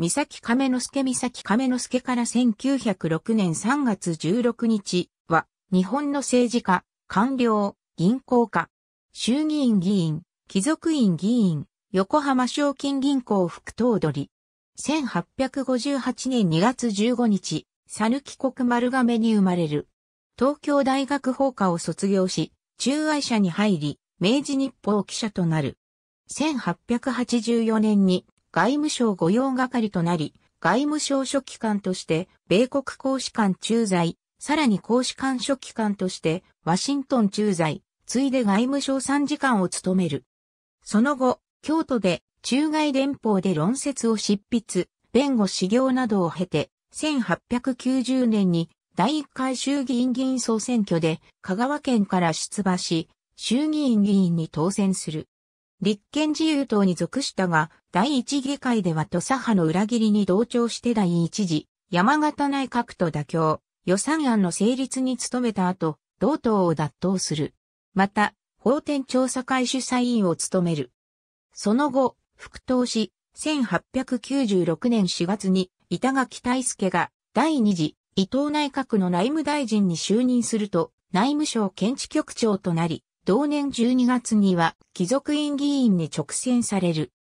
三崎亀之助三崎亀之助から1906年3月16日は、日本の政治家、官僚、銀行家、衆議院議員、貴族院議員、横浜賞金銀行副頭取。1858年2月15日、さぬき国丸亀に生まれる。東京大学法科を卒業し、中愛社に入り、明治日報記者となる。1884年に外務省御用係となり、外務省書記官として、米国公使館駐在、さらに公使館書記官として、ワシントン駐在、ついで外務省参事官を務める。その後、京都で中外連邦で論説を執筆、弁護修行などを経て、1890年に第1回衆議院議員総選挙で香川県から出馬し、衆議院議員に当選する。立憲自由党に属したが、第一議会では土佐派の裏切りに同調して第一次、山形内閣と妥協、予算案の成立に努めた後、同党を脱党する。また、法典調査会主催委員を務める。その後、復党し、1896年4月に、板垣大輔が第二次伊藤内閣の内務大臣に就任すると、内務省検知局長となり、同年12月には貴族院議員に直選される。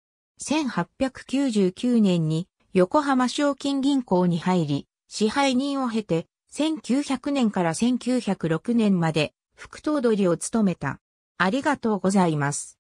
1899年に横浜賞金銀行に入り、支配人を経て、1900年から1906年まで副頭取を務めた。ありがとうございます。